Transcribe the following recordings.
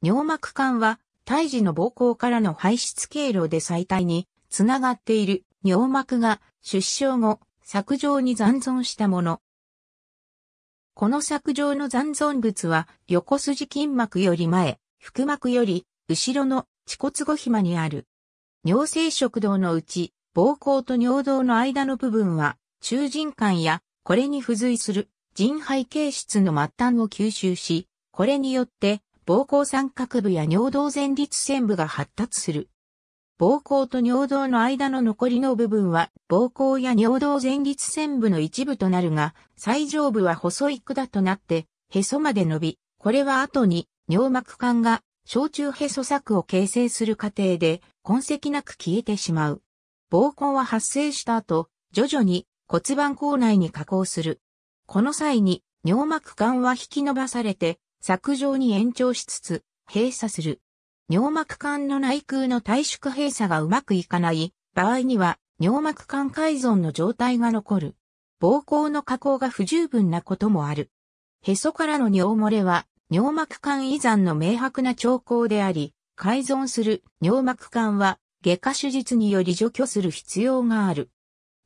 尿膜管は胎児の膀胱からの排出経路で最大につながっている尿膜が出生後、削状に残存したもの。この削状の残存物は横筋筋膜より前、腹膜より後ろの恥骨後暇にある。尿性食道のうち、膀胱と尿道の間の部分は中腎管やこれに付随する腎肺形質の末端を吸収し、これによって膀胱三角部や尿道前立腺部が発達する。膀胱と尿道の間の残りの部分は膀胱や尿道前立腺部の一部となるが、最上部は細い管となって、へそまで伸び、これは後に尿膜管が小中へそ柵を形成する過程で痕跡なく消えてしまう。膀胱は発生した後、徐々に骨盤口内に加工する。この際に尿膜管は引き伸ばされて削除に延長しつつ、閉鎖する。尿膜管の内腔の退縮閉鎖がうまくいかない場合には、尿膜管改造の状態が残る。膀胱の加工が不十分なこともある。へそからの尿漏れは、尿膜管依存の明白な兆候であり、改造する尿膜管は、外科手術により除去する必要がある。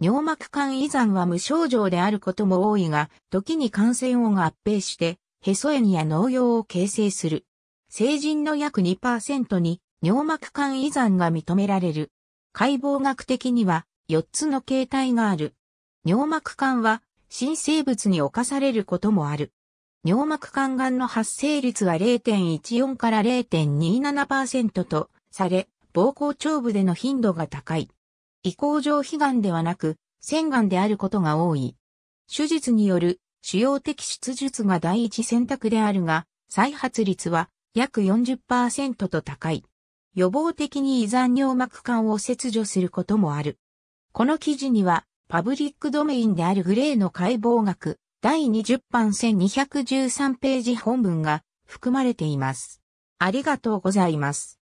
尿膜管依存は無症状であることも多いが、時に感染音が合併して、ヘソ炎や農業を形成する。成人の約2%に尿膜管遺産が認められる。解剖学的には4つの形態がある。尿膜管は新生物に侵されることもある。尿膜管癌の発生率は0.14から0.27%とされ、膀胱腸部での頻度が高い。移行上皮癌ではなく、腺癌であることが多い。手術による主要的出術が第一選択であるが、再発率は約40%と高い。予防的に胃残尿膜管を切除することもある。この記事には、パブリックドメインであるグレーの解剖学、第20版1213ページ本文が含まれています。ありがとうございます。